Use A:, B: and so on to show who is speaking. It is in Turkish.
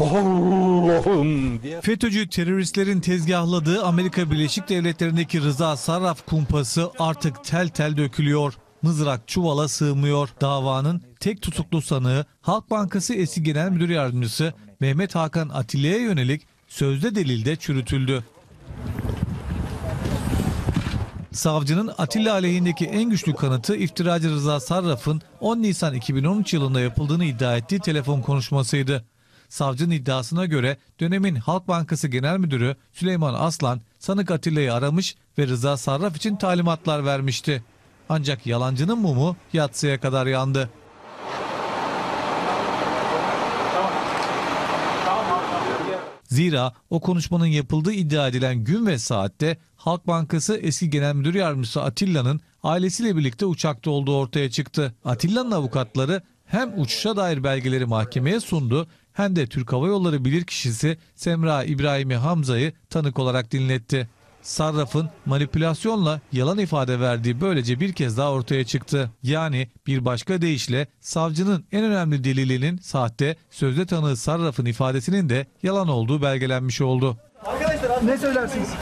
A: Allah'ım FETÖ'cü teröristlerin tezgahladığı Amerika Birleşik Devletleri'ndeki Rıza Sarraf kumpası artık tel tel dökülüyor. Mızrak çuvala sığmıyor. Davanın tek tutuklu sanığı Halk Bankası eski genel müdür yardımcısı Mehmet Hakan Atilla'ya yönelik sözde delilde çürütüldü. Savcının Atilla aleyhindeki en güçlü kanıtı iftiracı Rıza Sarraf'ın 10 Nisan 2013 yılında yapıldığını iddia ettiği telefon konuşmasıydı. Savcının iddiasına göre dönemin Halk Bankası Genel Müdürü Süleyman Aslan sanık Atilla'yı aramış ve Rıza Sarraf için talimatlar vermişti. Ancak yalancının mumu yatsıya kadar yandı. Zira o konuşmanın yapıldığı iddia edilen gün ve saatte Halk Bankası eski genel müdür yardımcısı Atilla'nın ailesiyle birlikte uçakta olduğu ortaya çıktı. Atilla'nın avukatları hem uçuşa dair belgeleri mahkemeye sundu hem de Türk Hava Yolları bilirkişisi Semra İbrahim'i Hamza'yı tanık olarak dinletti. Sarraf'ın manipülasyonla yalan ifade verdiği böylece bir kez daha ortaya çıktı. Yani bir başka deyişle savcının en önemli delilinin sahte, sözde tanığı Sarraf'ın ifadesinin de yalan olduğu belgelenmiş oldu. Arkadaşlar ne söylersiniz?